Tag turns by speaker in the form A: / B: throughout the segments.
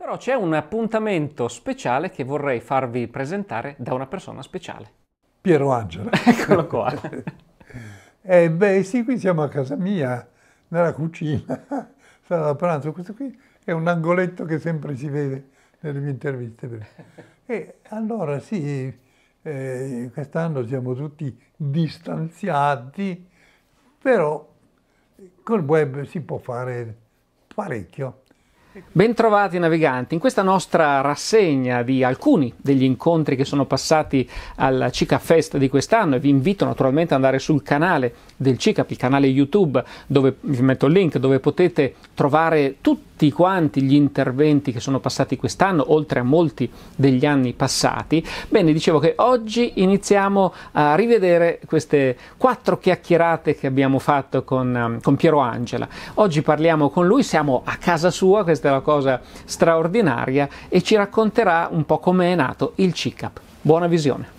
A: però c'è un appuntamento speciale che vorrei farvi presentare da una persona speciale.
B: Piero Angela.
A: Eccolo qua.
B: eh, beh, sì, qui siamo a casa mia, nella cucina, sarà da pranzo. Questo qui è un angoletto che sempre si vede nelle mie interviste. E allora sì, eh, quest'anno siamo tutti distanziati, però col web si può fare parecchio.
A: Bentrovati naviganti, in questa nostra rassegna di alcuni degli incontri che sono passati al Cica Fest di quest'anno e vi invito naturalmente ad andare sul canale del CICA, il canale YouTube dove vi metto il link dove potete trovare tutti quanti gli interventi che sono passati quest'anno, oltre a molti degli anni passati. Bene, dicevo che oggi iniziamo a rivedere queste quattro chiacchierate che abbiamo fatto con, um, con Piero Angela. Oggi parliamo con lui, siamo a casa sua, questa è una cosa straordinaria, e ci racconterà un po' come è nato il CICAP. Buona visione!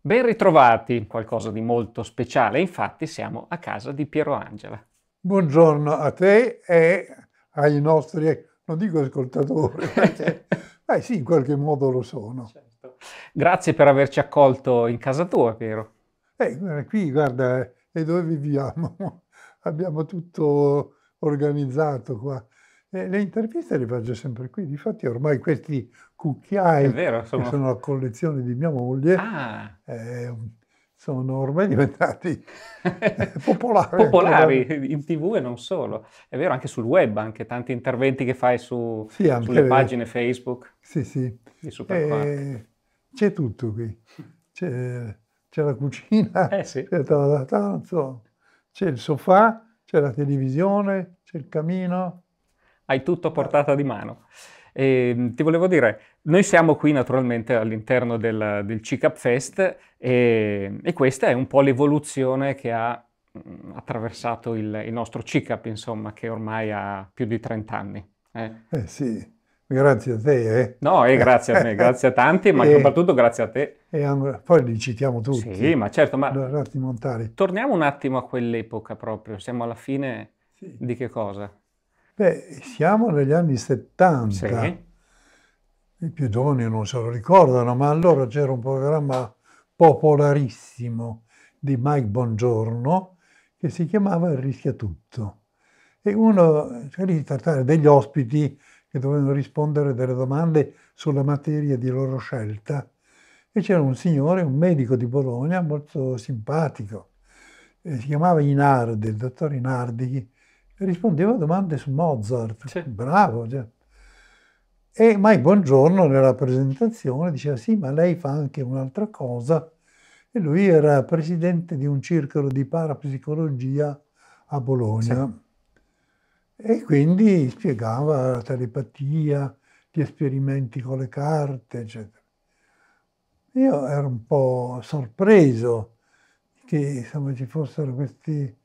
A: Ben ritrovati, qualcosa di molto speciale, infatti siamo a casa di Piero Angela.
B: Buongiorno a te e ai nostri, eh, non dico ascoltatori, ma beh sì, in qualche modo lo
A: sono. Certo. Grazie per averci accolto in casa tua, Piero. Eh,
B: eh, qui guarda, e eh, dove viviamo, abbiamo tutto organizzato qua. Eh, le interviste le faccio sempre qui, difatti ormai questi cucchiai vero, sono... che sono la collezione di mia moglie ah. eh, sono ormai diventati
A: popolari. popolari in tv e non solo, è vero anche sul web, anche tanti interventi che fai su, sì, sulle le... pagine Facebook. Sì, sì. Di eh,
B: C'è tutto qui. C'è c'è la cucina, eh sì. c'è, c'è il sofà, c'è la televisione, c'è il camino.
A: Hai tutto a portata di mano. E, ehm, ti volevo dire, noi siamo qui naturalmente all'interno del, del CICAP Fest e, ehm, e, questa è un po' l'evoluzione che ha mm, attraversato il, il, nostro CICAP, insomma, che ormai ha più di 30 anni. Eh,
B: eh sì, grazie a te. Eh. No, e grazie a me, grazie a tanti, ma soprattutto
A: grazie a te
B: hanno, poi li citiamo tutti. Sì, ma certo, ma...
A: Torniamo un attimo a quell'epoca proprio, siamo alla fine sì. di che cosa?
B: Beh, siamo negli anni 70. Sì. I più giovani non se lo ricordano, ma allora c'era un programma popolarissimo di Mike Bongiorno che si chiamava Il tutto. E uno, cioè lì trattare degli ospiti che dovevano rispondere delle domande sulla materia di loro scelta e c'era un signore, un medico di Bologna, molto simpatico, eh, si chiamava Inardi, il dottor Inardi, e rispondeva a domande su Mozart, sì. bravo. Cioè. E mai buongiorno nella presentazione diceva sì, ma lei fa anche un'altra cosa. E lui era presidente di un circolo di parapsicologia a Bologna. Sì. E quindi spiegava la telepatia, gli esperimenti con le carte, eccetera. Io ero un po' sorpreso che insomma, ci fossero questi...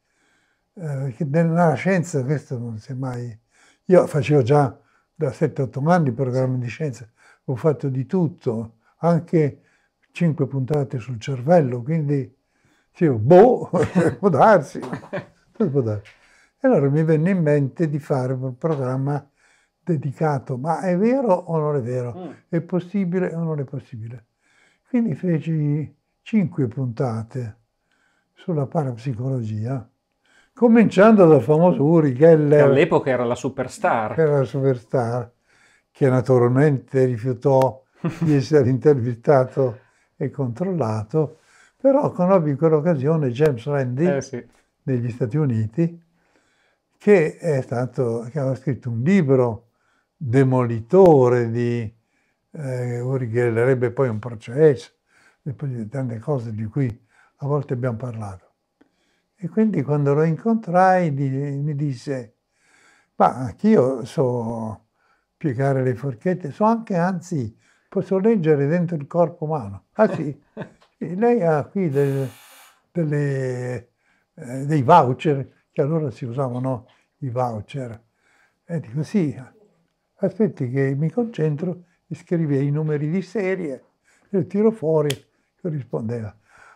B: Eh, che nella scienza questo non si è mai... Io facevo già da 7-8 anni programmi di scienza, ho fatto di tutto, anche 5 puntate sul cervello, quindi dicevo, boh, può darsi, può darsi. E allora mi venne in mente di fare un programma dedicato, ma è vero o non è vero? Mm. È possibile o non è possibile? Quindi feci cinque puntate sulla parapsicologia, cominciando dal famoso Uri Geller. Che
A: all'epoca era la superstar.
B: Era la superstar, che naturalmente rifiutò di essere intervistato e controllato, però conobbi in quell'occasione James Randi eh sì. degli Stati Uniti, che, stato, che aveva scritto un libro demolitore di eh, richiederebbe poi un processo e poi tante cose di cui a volte abbiamo parlato. E quindi quando lo incontrai di, mi disse, ma anch'io so piegare le forchette, so anche, anzi, posso leggere dentro il corpo umano. Ah sì, e lei ha qui del, delle, eh, dei voucher, che allora si usavano i voucher. E dico sì, aspetti che mi concentro scrive i numeri di serie, e tiro fuori, e rispondeva.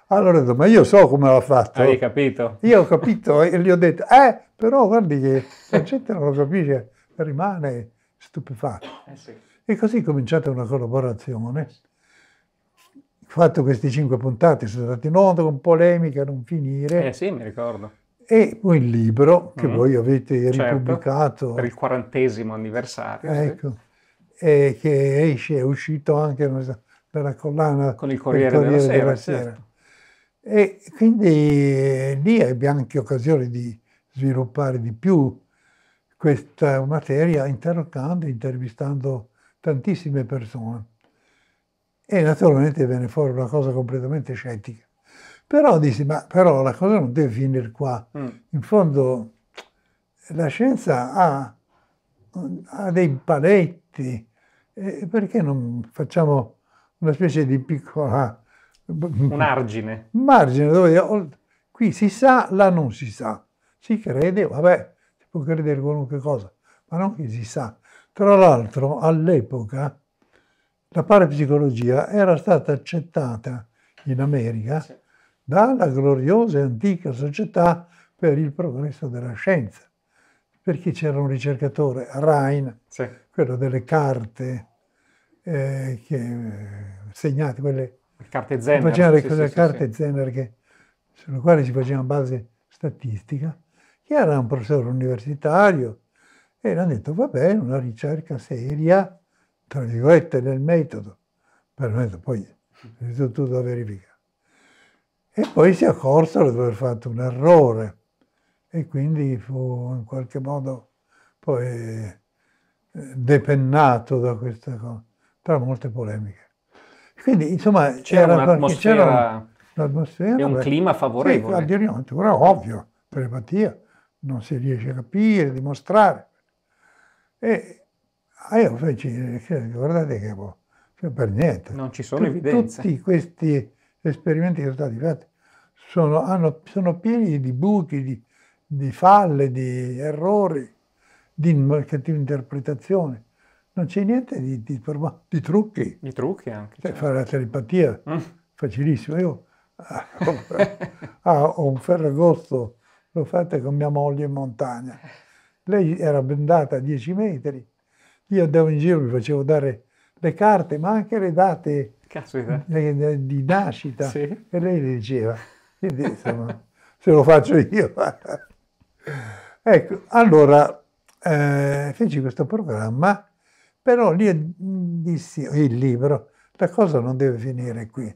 B: Allora ho detto, ma io so come l'ha fatto. Hai
A: capito?
B: Io ho capito e gli ho detto, eh, però guardi che la gente non lo capisce, rimane stupefatto. Eh sì. E così è cominciata una collaborazione. Ho fatto queste cinque puntate, sono state in onda con polemica, non finire. Eh
A: sì, mi ricordo.
B: E poi il libro che mm. voi avete certo, ripubblicato. Per il
A: quarantesimo anniversario. Ecco.
B: Sì e che esce, è uscito anche dalla collana con il Corriere, del Corriere della, della Sera. Della Sera. Certo. E quindi eh, lì ebbe anche occasione di sviluppare di più questa materia interrogando, intervistando tantissime persone. E naturalmente venne fuori una cosa completamente scettica. Però dissi, ma però la cosa non deve finire qua. Mm. In fondo la scienza ha, ha dei paletti tutti. E perché non facciamo una specie di piccola... Un
A: argine.
B: Un margine, dove qui si sa, là non si sa. Si crede, vabbè, si può credere qualunque cosa, ma non che si sa. Tra l'altro, all'epoca, la parapsicologia era stata accettata in America sì. dalla gloriosa e antica società per il progresso della scienza perché c'era un ricercatore, Rain, sì. quello delle carte eh, che, eh, segnate, quelle carte Zenner, facevano sì, le sì, carte Zenner che, sulle quali si faceva base statistica, che era un professore universitario e hanno detto va bene, una ricerca seria, tra virgolette, nel metodo, per metodo poi è tutto da verificare. E poi si accorsero di aver fatto un errore e quindi fu in qualche modo poi eh, depennato da questa cosa, tra molte polemiche. Quindi insomma c'era, un'atmosfera, c'era un'atmosfera e un beh, clima favorevole. Sì, aderente, però ovvio, telepatia, non si riesce a capire, a dimostrare. E ah, io feci, guardate che boh, cioè per niente.
A: Non ci sono Tutti evidenze. Tutti
B: questi esperimenti che sono stati fatti sono, hanno, sono pieni di buchi, di, di falle, di errori, di cattive interpretazioni. Non c'è niente di, di, di, trucchi.
A: Di trucchi anche.
B: Cioè, certo. Fare la telepatia, mm. facilissimo. Io ah, ho un ah, ferragosto, l'ho fatta con mia moglie in montagna. Lei era bendata a 10 metri. Io andavo in giro, mi facevo dare le carte, ma anche le date le, di nascita. Sì. E lei le diceva, insomma, se lo faccio io. Ecco, allora eh, feci questo programma, però lì dissi, il libro, la cosa non deve finire qui.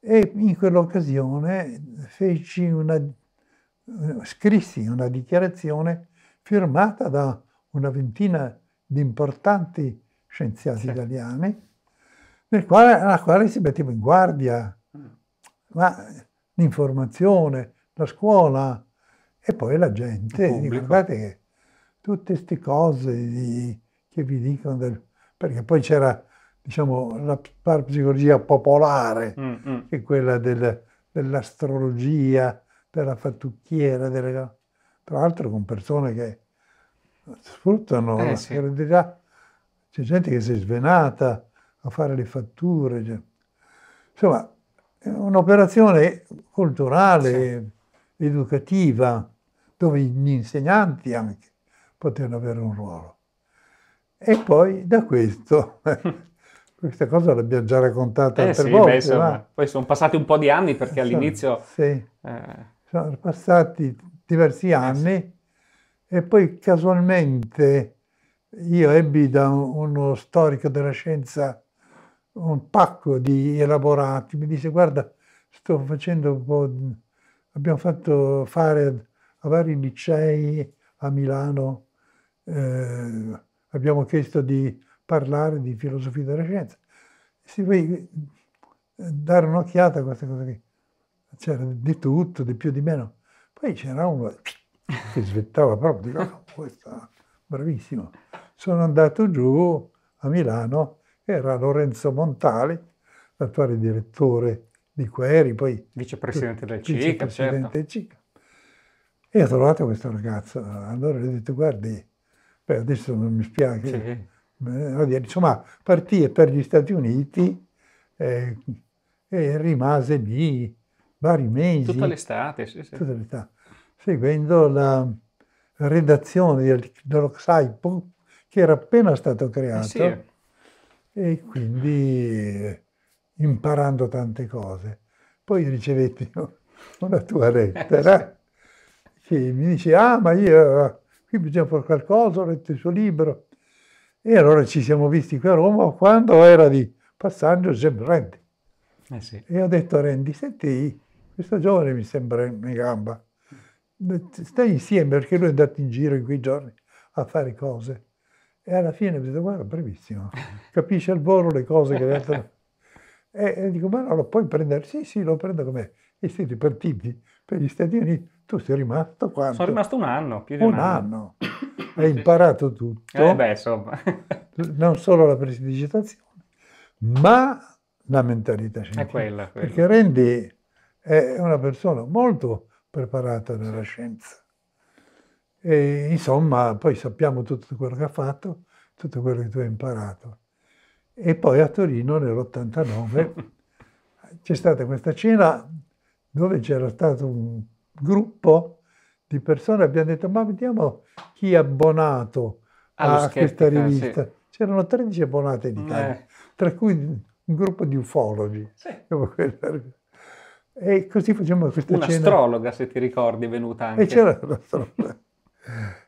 B: E in quell'occasione feci una, scrissi una dichiarazione firmata da una ventina di importanti scienziati sì. italiani, nel quale, alla quale si metteva in guardia, ma l'informazione, la scuola, e poi la gente, guardate che tutte queste cose di, che vi dicono, del, perché poi c'era diciamo, la parapsicologia popolare, mm, mm. che è quella del, dell'astrologia, della fattucchiera, delle, tra l'altro con persone che sfruttano eh, la sì. credibilità. C'è gente che si è svenata a fare le fatture. Cioè. Insomma, è un'operazione culturale, sì. educativa, dove gli insegnanti anche potevano avere un ruolo. E poi da questo, questa cosa l'abbiamo già raccontata eh, altre sì, volte. Beh, insomma, ma...
A: Poi sono passati un po' di anni perché insomma, all'inizio... Sì, eh...
B: sono passati diversi anni eh, sì. e poi casualmente io ebbi da uno storico della scienza un pacco di elaborati, mi disse guarda sto facendo un po', abbiamo fatto fare a vari licei a Milano, eh, abbiamo chiesto di parlare di filosofia della scienza. Si vuoi eh, dare un'occhiata a queste cose qui. C'era di tutto, di più, di meno. Poi c'era uno che svettava proprio, dico, oh, questo, bravissimo. Sono andato giù a Milano, era Lorenzo Montali, l'attuale direttore di Queri, poi vicepresidente del CICA, vicepresidente certo. CICA e ho trovato questa ragazza, allora le ho detto guardi, beh, adesso non mi spiace, sì. insomma eh, partì per gli Stati Uniti eh, e rimase lì vari mesi. Tutta l'estate,
A: sì, sì. Tutta l'estate,
B: seguendo la redazione dell'Oxaipo che era appena stato creato eh sì. e quindi imparando tante cose. Poi ricevetti una tua lettera Sì, mi dice, ah, ma io, eh, qui bisogna fare qualcosa, ho letto il suo libro. E allora ci siamo visti qui a Roma quando era di passaggio Jim Randy. Eh sì. E ho detto a Randy, senti, questo giovane mi sembra in gamba. Stai insieme perché lui è andato in giro in quei giorni a fare cose. E alla fine mi ha detto, guarda, brevissimo, capisce al volo le cose che ha detto. e, e dico, ma no, lo puoi prendere? Sì, sì, lo prendo con me. E siete partiti per gli Stati Uniti tu sei rimasto quanto? Sono
A: rimasto un anno, più di un, un anno. anno.
B: Hai imparato tutto. Eh beh, insomma. non solo la prestidigitazione, ma la mentalità scientifica. È quella, quella. Perché Randy è una persona molto preparata nella sì. scienza. E, insomma, poi sappiamo tutto quello che ha fatto, tutto quello che tu hai imparato. E poi a Torino nell'89 c'è stata questa cena dove c'era stato un gruppo di persone abbiamo detto ma vediamo chi è abbonato a questa rivista. sì. C'erano 13 abbonati in Italia, eh. tra cui un gruppo di ufologi. Sì. E così facciamo questa cena. Un'astrologa,
A: se ti ricordi, è venuta anche. E c'era un'astrologa.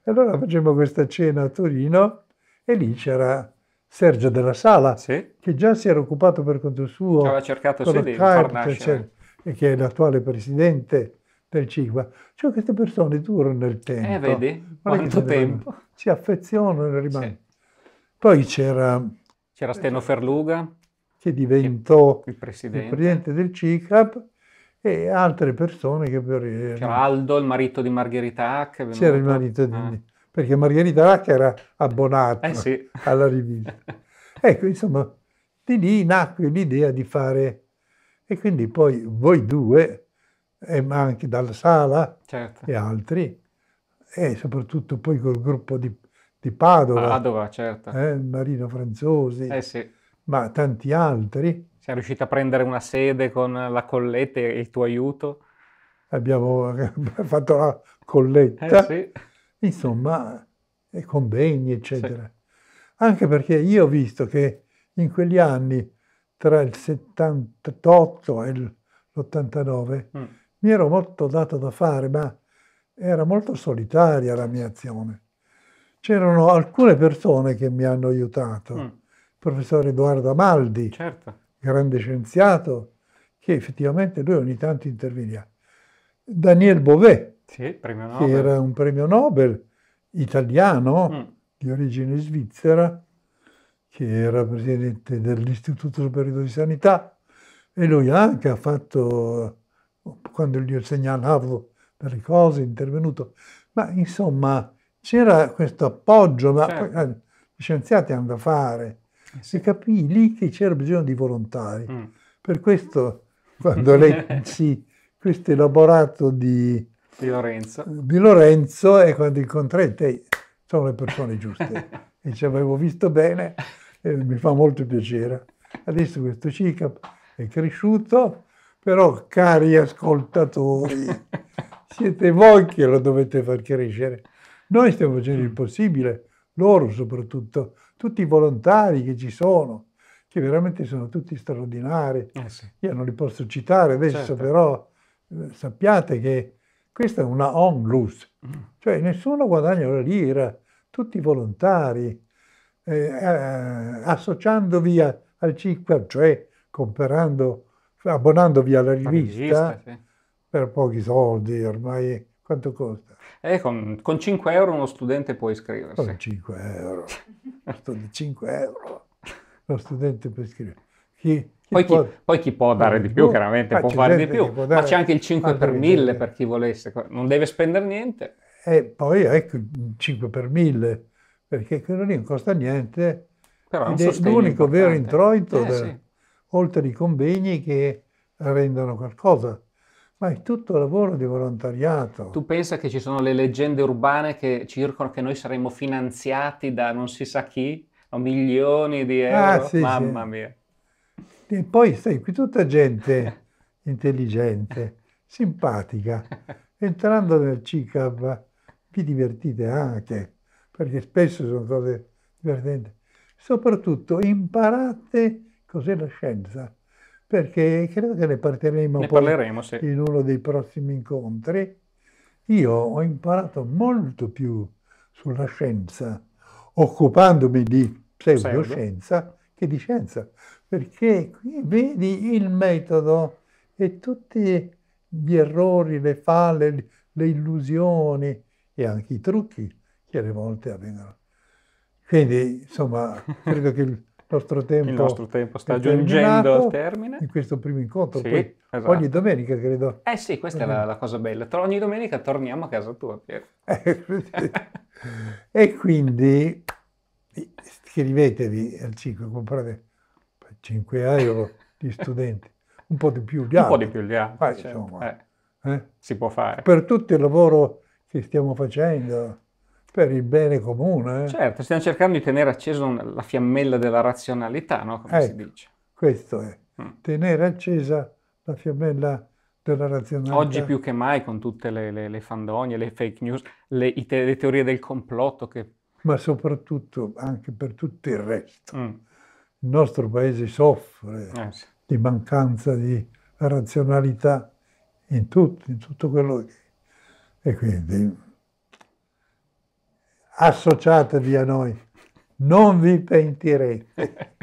B: allora facciamo questa cena a Torino e lì c'era Sergio della Sala, sì. che già si era occupato per conto suo. Che aveva cercato sedere, Carp, cioè, che è l'attuale presidente del ciclo. Cioè queste persone durano nel eh, tempo. Eh, vedi? Quanto tempo? Si affezionano e rimangono. Sì. Poi c'era...
A: C'era Steno Ferluga.
B: Che diventò il presidente, il presidente del CICAP e altre persone che... Per...
A: C'era Aldo, il marito di Margherita Hack. Venuto... C'era il marito
B: di... Ah. Perché Margherita Hack era abbonata eh
A: sì. alla rivista.
B: ecco, insomma, di lì nacque l'idea di fare... E quindi poi voi due e anche dalla Sala certo. e altri, e soprattutto poi col gruppo di, di Padova, Padova certo. eh, Marino Franzosi, eh sì. ma tanti altri.
A: Siamo riusciti a prendere una sede con la colletta e il tuo aiuto?
B: Abbiamo fatto la colletta, eh sì. insomma, e convegni, eccetera. Sì. Anche perché io ho visto che in quegli anni, tra il 78 e l'89, mm. Mi ero molto dato da fare, ma era molto solitaria la mia azione. C'erano alcune persone che mi hanno aiutato. Mm. Il professor Edoardo Amaldi, certo. grande scienziato, che effettivamente lui ogni tanto interveniva. Daniel Bové, sì, che era un premio Nobel italiano mm. di origine svizzera, che era presidente dell'Istituto Superiore di Sanità, e lui anche ha fatto quando gli segnalavo delle cose, intervenuto. Ma insomma, c'era questo appoggio, ma certo. poi, eh, gli scienziati hanno da fare. Eh si capì lì che c'era bisogno di volontari. Mm. Per questo, quando lei si, questo elaborato di,
A: di, Lorenzo. di
B: Lorenzo, e quando incontrai te, sono le persone giuste. e ci avevo visto bene, e mi fa molto piacere. Adesso questo CICAP è cresciuto, però, cari ascoltatori, siete voi che lo dovete far crescere. Noi stiamo facendo il possibile, loro soprattutto, tutti i volontari che ci sono, che veramente sono tutti straordinari. Eh sì. Io non li posso citare adesso, certo. però eh, sappiate che questa è una onlus, mm. cioè nessuno guadagna una lira, tutti volontari, eh, eh associandovi a, al CICQUA, cioè comprando abbonandovi alla rivista, rivista sì. per pochi soldi ormai. Quanto costa?
A: Eh, con, con, 5 euro uno studente può iscriversi. Con 5 euro. 5 euro
B: lo studente può iscriversi. Chi, chi poi, può, chi,
A: poi, chi, può dare di più, uh, chiaramente ah, può fare di più, ma c'è anche il 5 per 1000 per chi volesse, non deve spendere niente.
B: E poi ecco il 5 per 1000, perché quello lì non costa niente, Però è, è l'unico importante. vero introito eh, del, sì oltre i convegni che rendono qualcosa. Ma è tutto lavoro di volontariato.
A: Tu pensa che ci sono le leggende urbane che circolano che noi saremmo finanziati da non si sa chi, no, milioni di ah, euro? Ah, sì, Mamma sì. mia.
B: E poi stai qui tutta gente intelligente, simpatica. Entrando nel CICAB vi divertite anche, perché spesso sono cose divertenti. Soprattutto imparate cos'è la scienza, perché credo che ne parleremo, ne parleremo sì. in uno dei prossimi incontri. Io ho imparato molto più sulla scienza, occupandomi di pseudoscienza Pseudo. che di scienza, perché qui vedi il metodo e tutti gli errori, le falle, le illusioni e anche i trucchi che alle volte avvengono. Quindi, insomma, credo che nostro tempo, il nostro tempo sta giungendo al termine. In questo primo incontro, sì, poi, esatto. ogni domenica credo. Eh sì, questa è la, eh.
A: la cosa bella. ogni domenica torniamo a casa tua, Piero.
B: Eh, e quindi iscrivetevi al ciclo, comprate 5 euro di studenti, un po' di più gli altri. Un po'
A: di più gli altri. Vai, cioè, insomma, eh, eh? Si può fare.
B: Per tutto il lavoro che stiamo facendo per il bene comune. Certo,
A: stiamo cercando di tenere accesa la fiammella della razionalità, no? come ecco, si dice.
B: Questo è, mm. tenere accesa la fiammella della razionalità. Oggi
A: più che mai con tutte le, le, le fandonie, le fake news, le, te, le, teorie del complotto. Che...
B: Ma soprattutto anche per tutto il resto. Mm. Il nostro paese soffre eh, sì. di mancanza di razionalità in tutto, in tutto quello che... E quindi associatevi a noi, non vi pentirete.